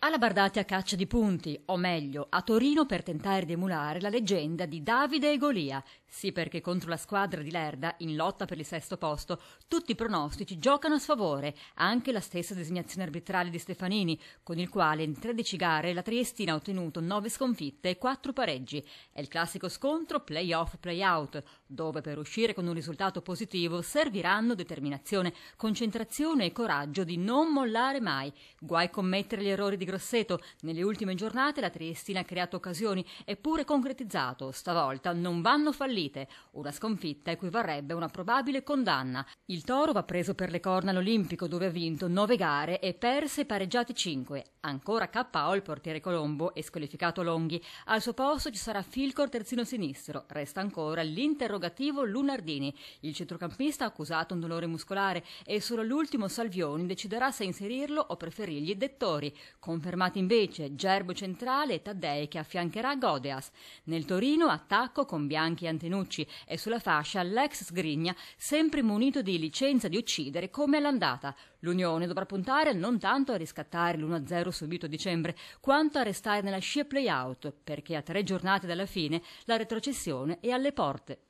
Alla Alabardati a caccia di punti, o meglio, a Torino per tentare di emulare la leggenda di Davide e Golia. Sì, perché contro la squadra di Lerda, in lotta per il sesto posto, tutti i pronostici giocano a sfavore, anche la stessa designazione arbitrale di Stefanini, con il quale in 13 gare la Triestina ha ottenuto 9 sconfitte e 4 pareggi. È il classico scontro play-off-play-out, dove per uscire con un risultato positivo serviranno determinazione, concentrazione e coraggio di non mollare mai. Guai commettere gli errori di Grosseto. Nelle ultime giornate la Triestina ha creato occasioni, eppure concretizzato. Stavolta non vanno fallite. Una sconfitta equivarrebbe a una probabile condanna. Il Toro va preso per le corna all'Olimpico, dove ha vinto nove gare e perse pareggiate cinque. Ancora KO il portiere Colombo e squalificato Longhi. Al suo posto ci sarà Filcor terzino sinistro. Resta ancora l'interrogativo Lunardini. Il centrocampista ha accusato un dolore muscolare e solo l'ultimo Salvioni deciderà se inserirlo o preferirgli dettori. Con Confermati invece Gerbo centrale e Taddei che affiancherà Godeas. Nel Torino attacco con Bianchi e Antenucci e sulla fascia l'ex Sgrigna sempre munito di licenza di uccidere come all'andata. L'Unione dovrà puntare non tanto a riscattare l'1-0 subito a dicembre, quanto a restare nella scia play-out, perché a tre giornate dalla fine la retrocessione è alle porte.